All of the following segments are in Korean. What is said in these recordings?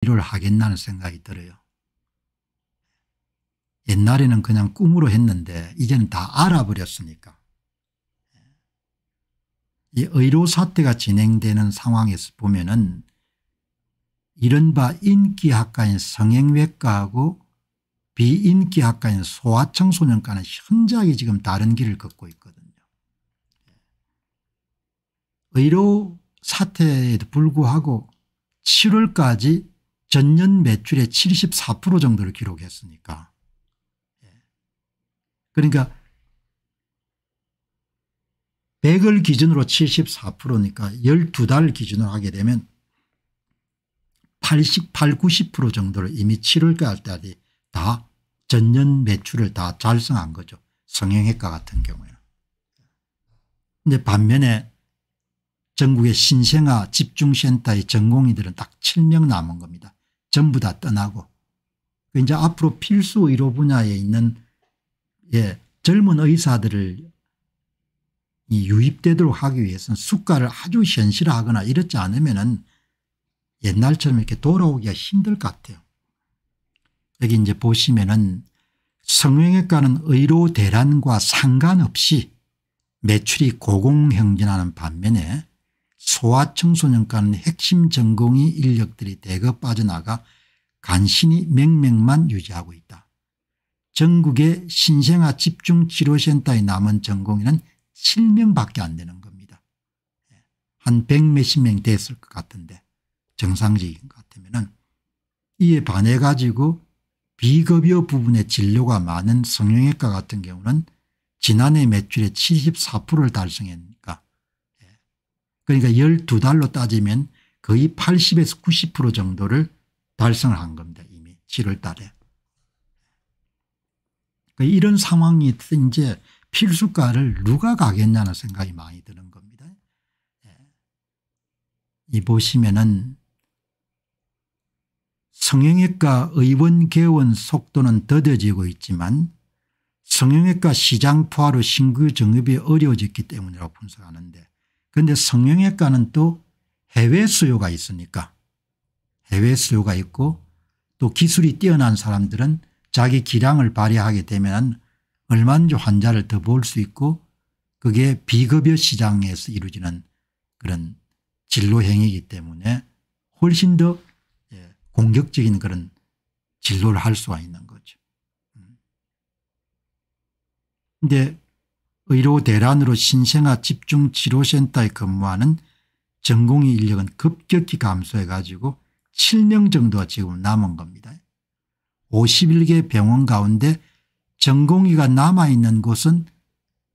일을 하겠나는 생각이 들어요. 옛날에는 그냥 꿈으로 했는데 이제는 다 알아버렸으니까. 이 의료 사태가 진행되는 상황에서 보면은 이른바 인기학과인 성행외과하고 비인기학과인 소아청소년과는 현저하게 지금 다른 길을 걷고 있거든요. 의료 사태에도 불구하고 7월까지 전년 매출의 74% 정도를 기록했으니까. 예. 그러니까 100을 기준으로 74%니까 12달 기준으로 하게 되면 88, 90% 정도를 이미 7월까지 까지 다 전년 매출을 다 달성한 거죠. 성형외과 같은 경우에는. 근데 반면에 전국의 신생아 집중센터의 전공의들은 딱 7명 남은 겁니다. 전부 다 떠나고 그 이제 앞으로 필수 의료 분야에 있는 예, 젊은 의사들을 이 유입되도록 하기 위해서는 수가를 아주 현실화하거나 이렇지 않으면은 옛날처럼 이렇게 돌아오기가 힘들 것 같아요. 여기 이제 보시면은 성형외과는 의료 대란과 상관없이 매출이 고공행진하는 반면에 소아청소년과는 핵심 전공의 인력들이 대거 빠져나가 간신히 명맹만 유지하고 있다. 전국의 신생아 집중치료센터에 남은 전공의는 7명밖에 안 되는 겁니다. 예, 한 100몇십 명 됐을 것 같은데 정상적인 것 같으면 이에 반해 가지고 비급여 부분의 진료가 많은 성형외과 같은 경우는 지난해 매출의 74%를 달성했 는 그러니까 12달로 따지면 거의 80에서 90% 정도를 달성한 겁니다. 이미 7월 달에. 그러니까 이런 상황이 이제 필수가를 누가 가겠냐는 생각이 많이 드는 겁니다. 예. 이 보시면은 성형외과 의원 개원 속도는 더뎌지고 있지만 성형외과 시장 포화로 신규 정립이 어려워졌기 때문이라고 분석하는데 그런데 성형외과는 또 해외 수요가 있으니까 해외 수요가 있고 또 기술이 뛰어난 사람들은 자기 기량을 발휘하게 되면 얼마든지 환자를 더 볼 수 있고 그게 비급여 시장에서 이루어지는 그런 진로행위이기 때문에 훨씬 더 예, 공격적인 그런 진로를 할 수가 있는 거죠. 음. 근데 의료 대란으로 신생아 집중 치료센터에 근무하는 전공의 인력은 급격히 감소해 가지고 7명 정도가 지금 남은 겁니다. 51개 병원 가운데 전공의가 남아있는 곳은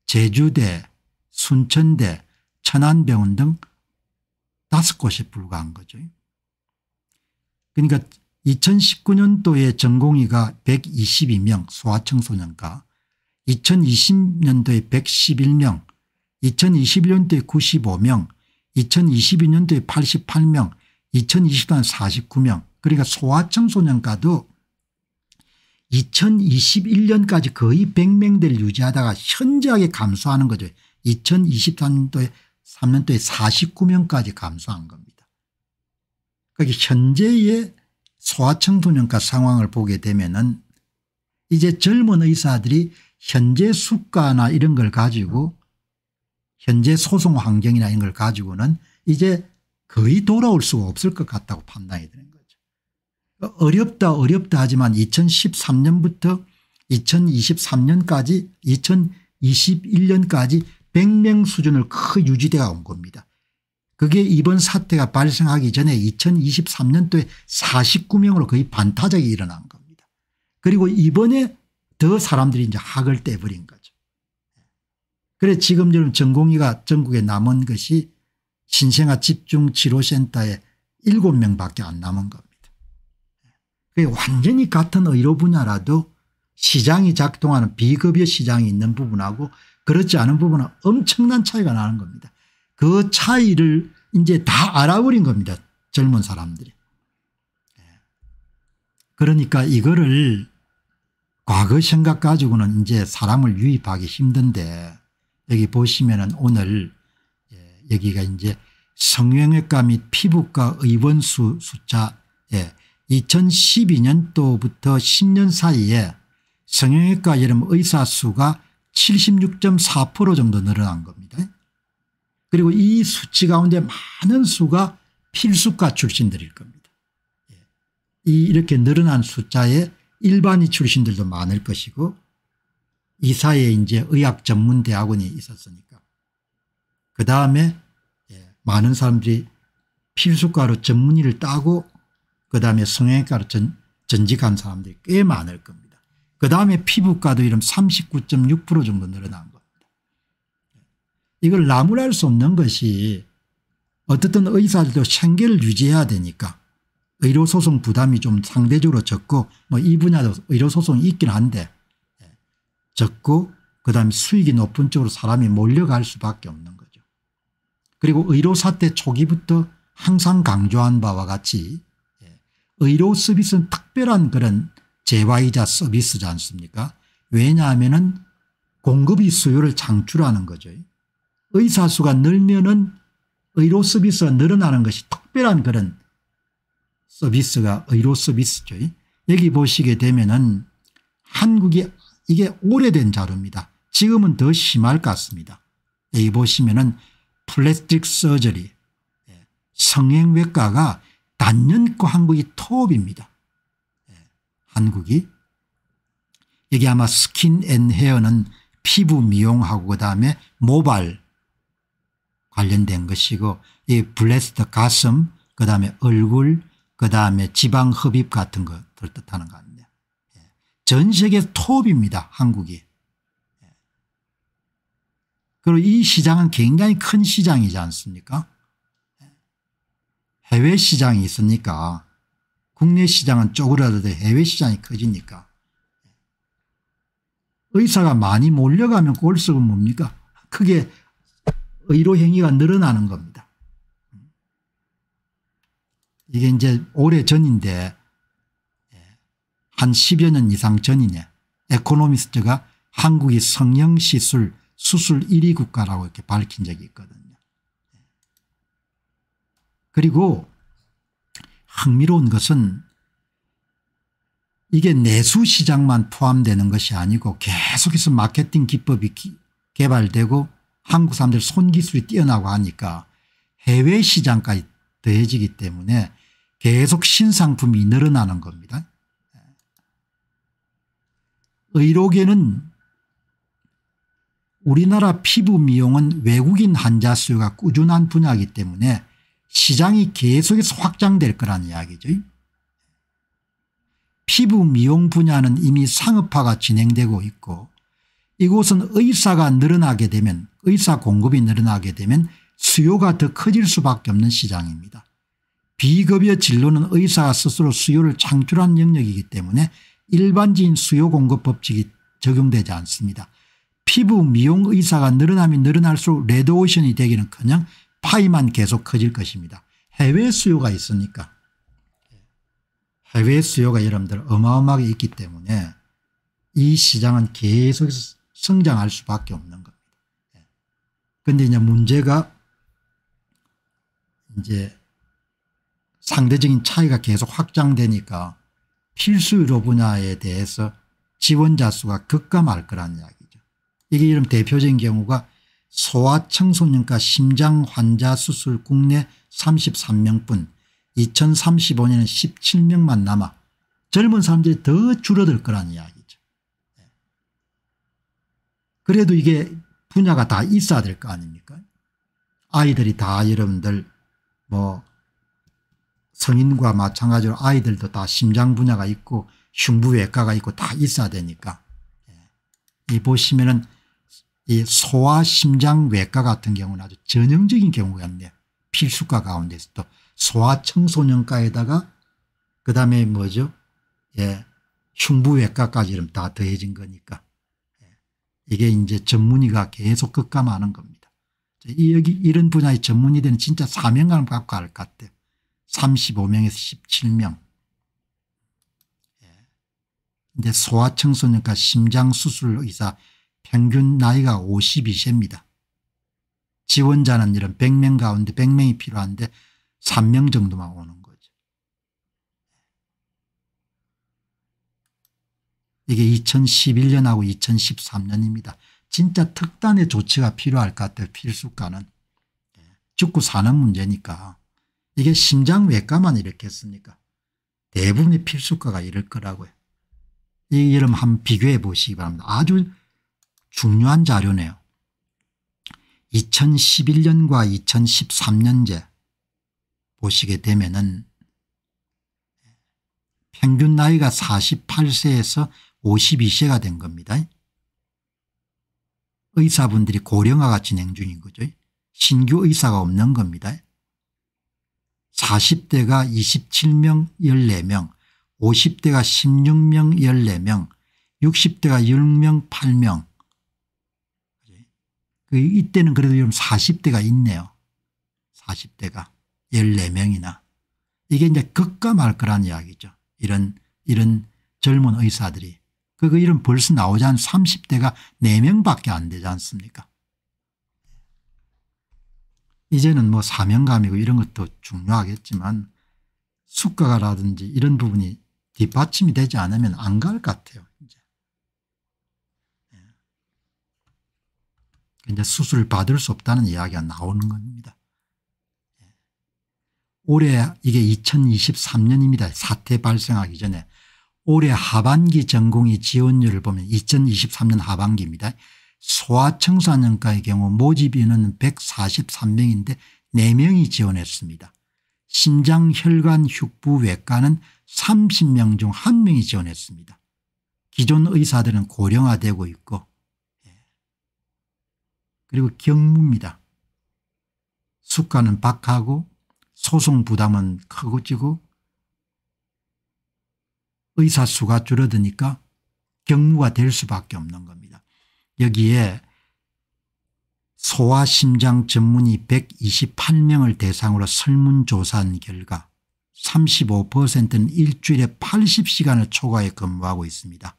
제주대, 순천대, 천안병원 등 다섯 곳에 불과한 거죠. 그러니까 2019년도에 전공의가 122명 소아청소년과 2020년도에 111명, 2021년도에 95명, 2022년도에 88명, 2020년 49명 그러니까 소아청소년과도 2021년까지 거의 100명대를 유지하다가 현저하게 감소하는 거죠. 2023년도에 3년도에 49명까지 감소한 겁니다. 그러니까 현재의 소아청소년과 상황을 보게 되면 은 이제 젊은 의사들이 현재 수가나 이런 걸 가지고 현재 소송 환경이나 이런 걸 가지고는 이제 거의 돌아올 수가 없을 것 같다고 판단이 되는 거죠. 어렵다 어렵다 하지만 2013년부터 2023년까지 2021년까지 100명 수준을 크게 유지되어 온 겁니다. 그게 이번 사태가 발생하기 전에 2023년도에 49명으로 거의 반타작이 일어난 겁니다. 그리고 이번에 더 사람들이 이제 학을 떼버린 거죠. 그래 지금처럼 전공의가 전국에 남은 것이 신생아 집중치료센터에 7명 밖에 안 남은 겁니다. 그게 완전히 같은 의료 분야라도 시장이 작동하는 비급여 시장이 있는 부분하고 그렇지 않은 부분은 엄청난 차이가 나는 겁니다. 그 차이를 이제 다 알아버린 겁니다. 젊은 사람들이. 예. 그러니까 이거를 과거 생각 가지고는 이제 사람을 유입하기 힘든데 여기 보시면은 오늘 예, 여기가 이제 성형외과 및 피부과 의원수 숫자 예, 2012년도부터 10년 사이에 성형외과 여름 의사 수가 76.4% 정도 늘어난 겁니다. 그리고 이 수치 가운데 많은 수가 필수과 출신들일 겁니다. 예, 이 이렇게 늘어난 숫자에 일반이 출신들도 많을 것이고 이 사이에 이제 의학 전문 대학원이 있었으니까 그 다음에 예, 많은 사람들이 필수과로 전문의를 따고 그 다음에 성형외과로 전, 전직한 사람들이 꽤 많을 겁니다. 그 다음에 피부과도 이런 39.6% 정도 늘어난 겁니다. 예. 이걸 나무랄 수 없는 것이 어떻든 의사들도 생계를 유지해야 되니까 의료소송 부담이 좀 상대적으로 적고 뭐 이 분야도 의료소송이 있긴 한데 예, 적고 그다음에 수익이 높은 쪽으로 사람이 몰려갈 수밖에 없는 거죠. 그리고 의료사태 초기부터 항상 강조한 바와 같이 예, 의료 서비스는 특별한 그런 재화이자 서비스지 않습니까 왜냐하면 은 공급이 수요를 창출하는 거죠. 의사수가 늘면 은 의료 서비스가 늘어나는 것이 특별한 그런 서비스가 의료 서비스죠. 여기 보시게 되면은 한국이 이게 오래된 자료입니다. 지금은 더 심할 것 같습니다. 여기 보시면은 플라스틱 서저리 예, 성형외과가 단연코 한국이 톱입니다. 예, 한국이 여기 아마 스킨 앤 헤어는 피부 미용하고 그다음에 모발 관련된 것이고 이 블레스트 가슴 그다음에 얼굴 그 다음에 지방 흡입 같은 것을 뜻하는 것아닙니전 예. 세계 톱입니다. 한국이. 예. 그리고 이 시장은 굉장히 큰 시장이지 않습니까? 예. 해외 시장이 있으니까 국내 시장은 쪼그라들되 해외 시장이 커지니까 의사가 많이 몰려가면 꼴수은 뭡니까? 크게 의료 행위가 늘어나는 겁니다. 이게 이제 오래 전인데 예, 한 10여 년 이상 전이냐 에코노미스트가 한국이 성형시술 수술 1위 국가라고 이렇게 밝힌 적이 있거든요. 예. 그리고 흥미로운 것은 이게 내수 시장만 포함되는 것이 아니고 계속해서 마케팅 기법이 개발되고 한국 사람들 손기술이 뛰어나고 하니까 해외 시장까지 더해지기 때문에 계속 신상품이 늘어나는 겁니다. 의료계는 우리나라 피부 미용은 외국인 환자 수요가 꾸준한 분야이기 때문에 시장이 계속해서 확장될 거란 이야기죠. 피부 미용 분야는 이미 상업화가 진행되고 있고 이곳은 의사가 늘어나게 되면 의사 공급이 늘어나게 되면 수요가 더 커질 수밖에 없는 시장입니다. 비급여 진로는 의사가 스스로 수요를 창출한 영역이기 때문에 일반적인 수요 공급 법칙이 적용되지 않습니다. 피부 미용 의사가 늘어나면 늘어날수록 레드오션이 되기는커녕 파이만 계속 커질 것입니다. 해외 수요가 있으니까 해외 수요가 여러분들 어마어마하게 있기 때문에 이 시장은 계속 성장할 수밖에 없는 겁니다. 그런데 예. 이제 문제가 이제 상대적인 차이가 계속 확장되니까 필수 의료 분야에 대해서 지원자 수가 급감할 거란 이야기죠. 이게 이런 대표적인 경우가 소아청소년과 심장 환자 수술 국내 33명뿐 2035년은 17명만 남아 젊은 사람들이 더 줄어들 거란 이야기죠. 그래도 이게 분야가 다 있어야 될 거 아닙니까 아이들이 다 여러분들 뭐 성인과 마찬가지로 아이들도 다 심장 분야가 있고 흉부외과가 있고 다 있어야 되니까 예. 이 보시면은 이 소아 심장외과 같은 경우는 아주 전형적인 경우가 있네요. 필수과 가운데서 도 소아 청소년과에다가 그 다음에 뭐죠? 예, 흉부외과까지 이다 더해진 거니까. 예, 이게 이제 전문의가 계속 급감하는 겁니다. 이 여기 이런 분야의 전문이 되는 진짜 사명감을 갖고 갈 것 같아요. 35명에서 17명. 예. 근데 소아청소년과 심장수술 의사 평균 나이가 52세입니다. 지원자는 이런 100명 가운데 100명이 필요한데 3명 정도만 오는 거죠. 이게 2011년하고 2013년입니다. 진짜 특단의 조치가 필요할 것 같아요. 필수과는 예. 죽고 사는 문제니까. 이게 심장외과만 이렇게 했으니까 대부분의 필수과가 이럴 거라고요. 이 이름 한번 비교해 보시기 바랍니다. 아주 중요한 자료네요. 2011년과 2013년제 보시게 되면은 예. 평균 나이가 48세에서 52세가 된 겁니다. 의사분들이 고령화가 진행 중인 거죠. 신규 의사가 없는 겁니다. 40대가 27명 14명 50대가 16명 14명 60대가 10명 8명 그 이때는 그래도 좀 40대가 있네요. 40대가 14명이나 이게 이제 극과 말 거란 이야기죠. 이런 이런 젊은 의사들이 그거 이름 벌써 나오지 않은 30대가 4명밖에 안 되지 않습니까? 이제는 뭐 사명감이고 이런 것도 중요하겠지만 숙가라든지 이런 부분이 뒷받침이 되지 않으면 안 갈 것 같아요. 이제. 이제 예. 수술 받을 수 없다는 이야기가 나오는 겁니다. 예. 올해 이게 2023년입니다. 사태 발생하기 전에 올해 하반기 전공의 지원율을 보면 2023년 하반기입니다. 소아청소년과의 경우 모집인은 143명인데 4명이 지원했습니다. 심장혈관흉부외과는 30명 중 1명이 지원했습니다. 기존 의사들은 고령화되고 있고 예. 그리고 경무입니다. 숙가는 박하고 소송 부담은 크고 지고 의사 수가 줄어드니까 경무가 될 수밖에 없는 겁니다. 여기에 소아 심장 전문의 128명을 대상으로 설문조사한 결과 35%는 일주일에 80시간을 초과해 근무하고 있습니다.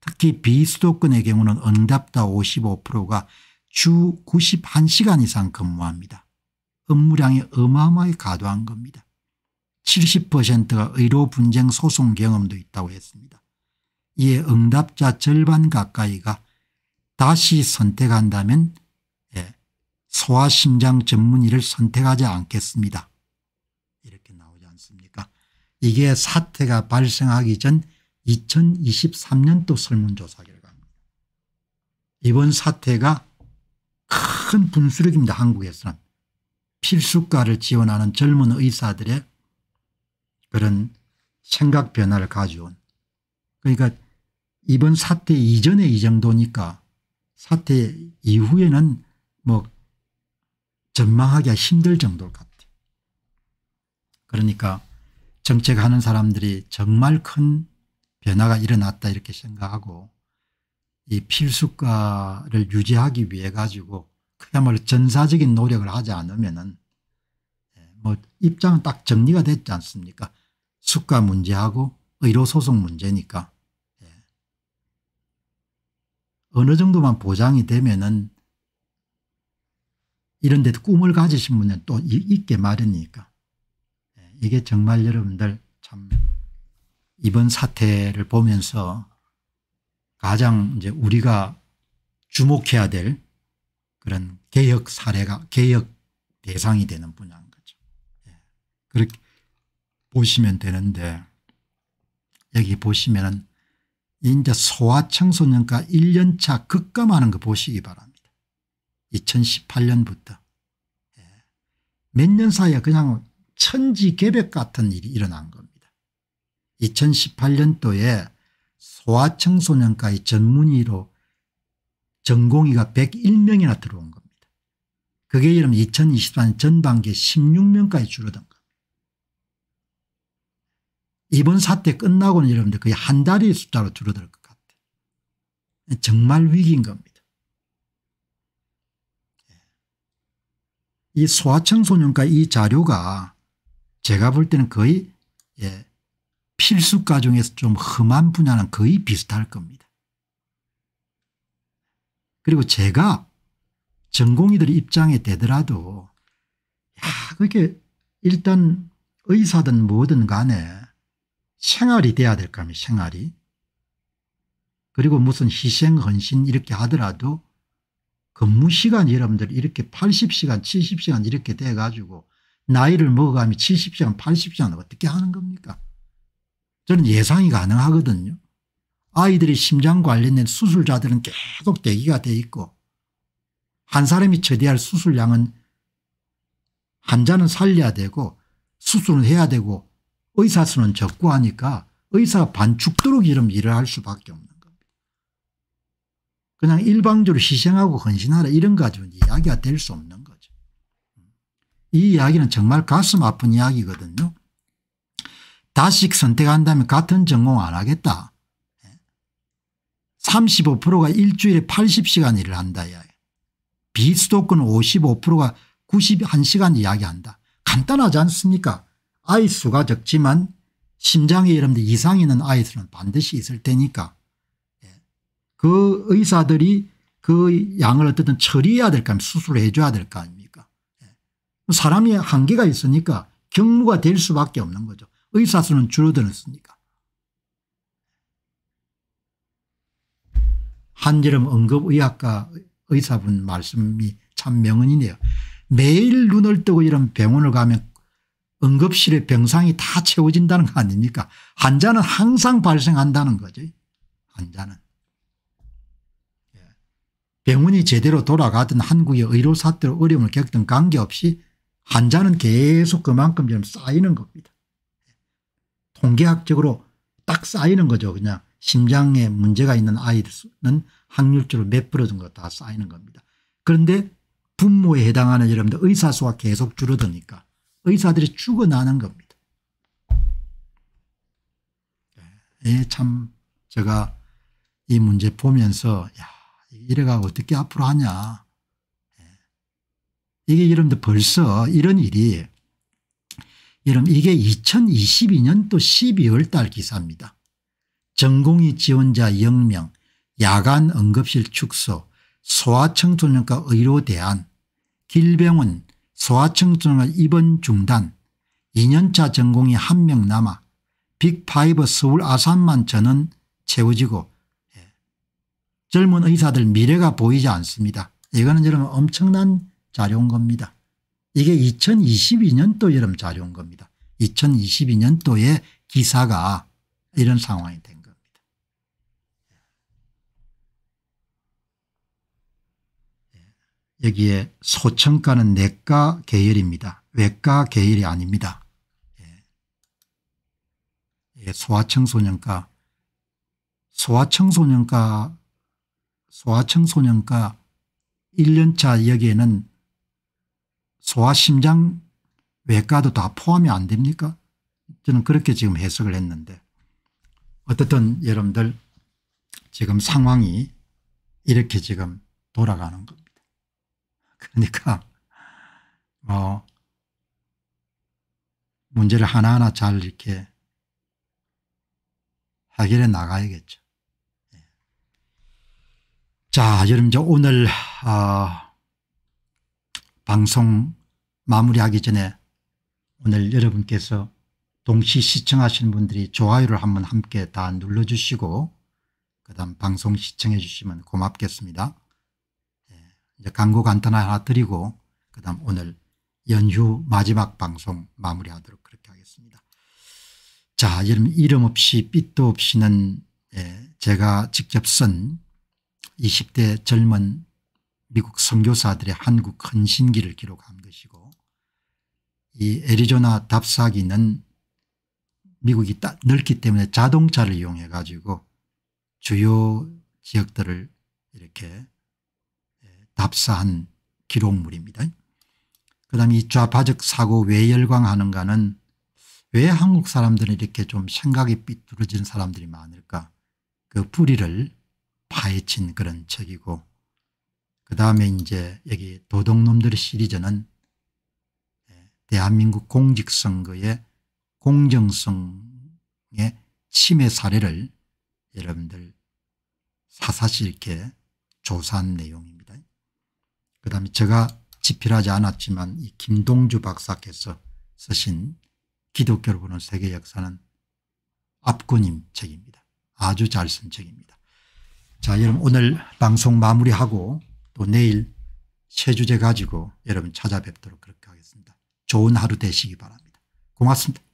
특히 비수도권의 경우는 응답자 55%가 주 91시간 이상 근무합니다. 업무량이 어마어마히 과도한 겁니다. 70%가 의료 분쟁 소송 경험도 있다고 했습니다. 이에 응답자 절반 가까이가 다시 선택한다면 예, 소아심장 전문의를 선택하지 않겠습니다. 이렇게 나오지 않습니까 이게 사태가 발생하기 전 2023년도 설문조사 결과입니다. 이번 사태가 큰 분수력입니다. 한국에서는. 필수과를 지원하는 젊은 의사들의 그런 생각 변화를 가져온 그러니까 이번 사태 이전에 이 정도니까 사태 이후에는 뭐 전망하기가 힘들 정도일 것 같아요. 그러니까 정책하는 사람들이 정말 큰 변화가 일어났다 이렇게 생각하고 이 필수가를 유지하기 위해 가지고 그야말로 전사적인 노력을 하지 않으면뭐 예, 입장은 딱 정리가 됐지 않습니까 수가 문제하고 의료소송 문제니까 예. 어느 정도만 보장이 되면은 이런 데도 꿈을 가지신 분은 또 있게 마련이니까 예. 이게 정말 여러분들 참 이번 사태를 보면서 가장 이제 우리가 주목해야 될 그런 개혁 사례가 개혁 대상이 되는 분야인 거죠. 예. 그렇게 보시면 되는데 여기 보시면은 이제 소아 청소년과 1년차 급감하는 거 보시기 바랍니다. 2018년부터. 예. 몇년 사이에 그냥 천지개벽 같은 일이 일어난 겁니다. 2018년도에 소아 청소년과의 전문의로 전공의가 101명이나 들어온 겁니다. 그게 이름 2024년 전반기에 16명까지 줄어든 이번 사태 끝나고는 여러분들 거의 한 달의 숫자로 줄어들 것 같아요. 정말 위기인 겁니다. 예. 이 소아청소년과 이 자료가 제가 볼 때는 거의 예, 필수과 중에서 좀 험한 분야는 거의 비슷할 겁니다. 그리고 제가 전공의들 입장에 되더라도 야 그렇게 일단 의사든 뭐든 간에 생활이 돼야 될 겁니다. 생활이. 그리고 무슨 희생 헌신 이렇게 하더라도 근무 시간 여러분들 이렇게 80시간 70시간 이렇게 돼 가지고 나이를 먹어가면 70시간 80시간 어떻게 하는 겁니까 저는 예상이 가능하거든요. 아이들이 심장 관련된 수술자들은 계속 대기가 돼 있고 한 사람이 처리할 수술량은 환자는 살려야 되고 수술은 해야 되고 의사 수는 적고 하니까 의사 반죽도록 이런 일을 할 수밖에 없는 겁니다. 그냥 일방적으로 희생하고 헌신하라 이런 가지고 이야기가 될 수 없는 거죠. 이 이야기는 정말 가슴 아픈 이야기거든요. 다시 선택한다면 같은 전공 안 하겠다. 35%가 일주일에 80시간 일을 한다 비수도권 55%가 91시간 이야기한다. 간단하지 않습니까? 아이 수가 적지만 심장에 이런 이상이 있는 아이들은 반드시 있을 테니까 예. 그 의사들이 그 양을 어쨌든 처리해야 될거아까 수술을 해줘야 될거 아닙니까 예. 사람이 한계가 있으니까 경무가 될 수밖에 없는 거죠 의사 수는 줄어들었으니까 한지름 응급의학과 의사분 말씀이 참 명언이네요 매일 눈을 뜨고 이런 병원을 가면 응급실의 병상이 다 채워진다는 거 아닙니까 환자는 항상 발생한다는 거죠 환자는. 예. 병원이 제대로 돌아가든 한국의 의료사태로 어려움을 겪든 관계없이 환자는 계속 그만큼 쌓이는 겁니다. 통계학적으로 딱 쌓이는 거죠. 그냥 심장에 문제가 있는 아이들은 확률적으로 몇 프로 정도 다 쌓이는 겁니다. 그런데 분모에 해당하는 여러분들 의사수가 계속 줄어드니까 의사들이 죽어나는 겁니다. 예, 참 제가 이 문제 보면서 야 이래가 어떻게 앞으로 하냐. 예. 이게 여러분들 벌써 이런 일이 여러분 이게 2022년도 12월 달 기사입니다. 전공의 지원자 0명 야간 응급실 축소 소아청소년과 의료 대안 길병원 소아청증과 입원 중단 2년차 전공이 한 명 남아 빅5 서울 아산만 저는 채워지고 예. 젊은 의사들 미래가 보이지 않습니다. 이거는 여러분 엄청난 자료인 겁니다. 이게 2022년도 여름 자료인 겁니다. 2022년도에 기사가 이런 상황이 된 여기에 소청가는 내과 계열입니다. 외과 계열이 아닙니다. 예. 예 소아청소년과 소아청소년과 소아청소년과 1년차 여기에는 소아심장 외과도 다 포함이 안 됩니까? 저는 그렇게 지금 해석을 했는데 어쨌든 여러분들 지금 상황이 이렇게 지금 돌아가는 것. 그러니까 뭐 문제를 하나하나 잘 이렇게 해결해 나가야겠죠. 예. 자, 여러분 저 오늘 어, 방송 마무리하기 전에 오늘 여러분께서 동시 시청하시는 분들이 좋아요를 한번 함께 다 눌러주시고 그 다음 방송 시청해 주시면 고맙겠습니다. 이제 광고 간단하게 하나 드리고 그다음 오늘 연휴 마지막 방송 마무리하도록 그렇게 하겠습니다. 자 여러분 이름 없이 빛도 없이는 예, 제가 직접 쓴 20대 젊은 미국 선교사들의 한국 헌신기를 기록한 것이고 이 애리조나 답사기는 미국이 넓기 때문에 자동차를 이용해 가지고 주요 지역들을 이렇게 답사한 기록물입니다. 그 다음 이 좌파적 사고 왜 열광하는가는 왜 한국 사람들은 이렇게 좀 생각이 삐뚤어진 사람들이 많을까 그 뿌리를 파헤친 그런 책이고 그 다음에 이제 여기 도둑놈들 시리즈는 예, 대한민국 공직선거의 공정성의 침해 사례를 여러분들 사사시 이렇게 조사한 내용입니다. 그다음에 제가 집필하지 않았지만 이 김동주 박사께서 쓰신 기독교를 보는 세계 역사는 압구님 책입니다. 아주 잘 쓴 책입니다. 자 여러분 오늘 방송 마무리하고 또 내일 새 주제 가지고 여러분 찾아뵙도록 그렇게 하겠습니다. 좋은 하루 되시기 바랍니다. 고맙습니다.